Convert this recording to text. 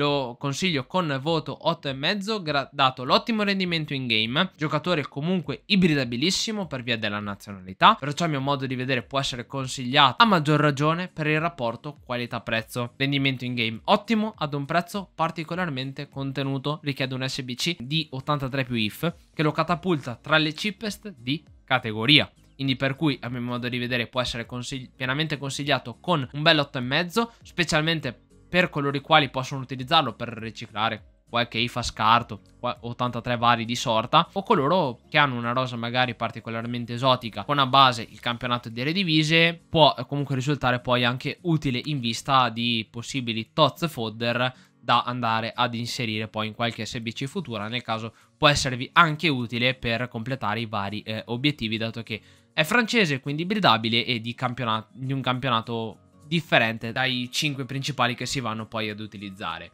lo consiglio con voto 8,5 dato l'ottimo rendimento in game, giocatore comunque ibridabilissimo per via della nazionalità, perciò a mio modo di vedere può essere consigliato a maggior ragione per il rapporto qualità-prezzo. Rendimento in game ottimo ad un prezzo particolarmente contenuto, richiede un SBC di 83 più IF che lo catapulta tra le cheapest di categoria quindi per cui a mio modo di vedere può essere consigli pienamente consigliato con un bel 8,5 specialmente per per coloro i quali possono utilizzarlo per riciclare qualche IFA scarto, 83 vari di sorta, o coloro che hanno una rosa magari particolarmente esotica con a base il campionato delle divise, può comunque risultare poi anche utile in vista di possibili tots fodder da andare ad inserire poi in qualche SBC futura, nel caso può esservi anche utile per completare i vari eh, obiettivi, dato che è francese, quindi bridabile e di, di un campionato differente dai 5 principali che si vanno poi ad utilizzare.